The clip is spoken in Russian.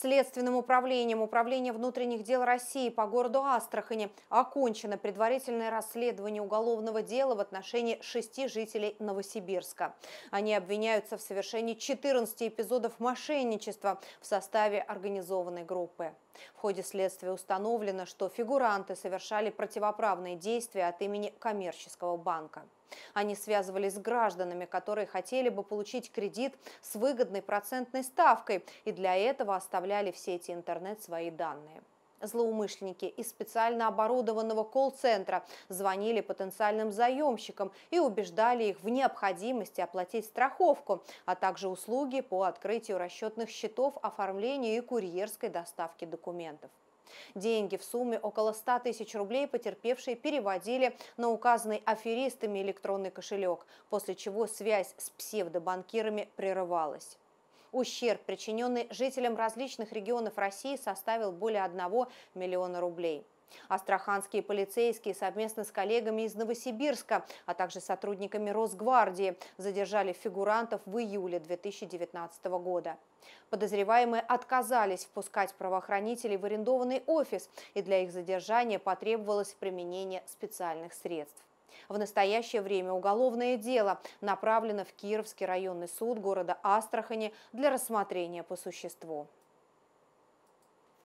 Следственным управлением Управления внутренних дел России по городу Астрахани окончено предварительное расследование уголовного дела в отношении шести жителей Новосибирска. Они обвиняются в совершении 14 эпизодов мошенничества в составе организованной группы. В ходе следствия установлено, что фигуранты совершали противоправные действия от имени коммерческого банка. Они связывались с гражданами, которые хотели бы получить кредит с выгодной процентной ставкой и для этого оставляли в сети интернет свои данные. Злоумышленники из специально оборудованного колл-центра звонили потенциальным заемщикам и убеждали их в необходимости оплатить страховку, а также услуги по открытию расчетных счетов, оформлению и курьерской доставке документов. Деньги в сумме около 100 тысяч рублей потерпевшие переводили на указанный аферистами электронный кошелек, после чего связь с псевдобанкирами прерывалась. Ущерб, причиненный жителям различных регионов России, составил более 1 миллиона рублей. Астраханские полицейские совместно с коллегами из Новосибирска, а также сотрудниками Росгвардии задержали фигурантов в июле 2019 года. Подозреваемые отказались впускать правоохранителей в арендованный офис, и для их задержания потребовалось применение специальных средств. В настоящее время уголовное дело направлено в Кировский районный суд города Астрахани для рассмотрения по существу.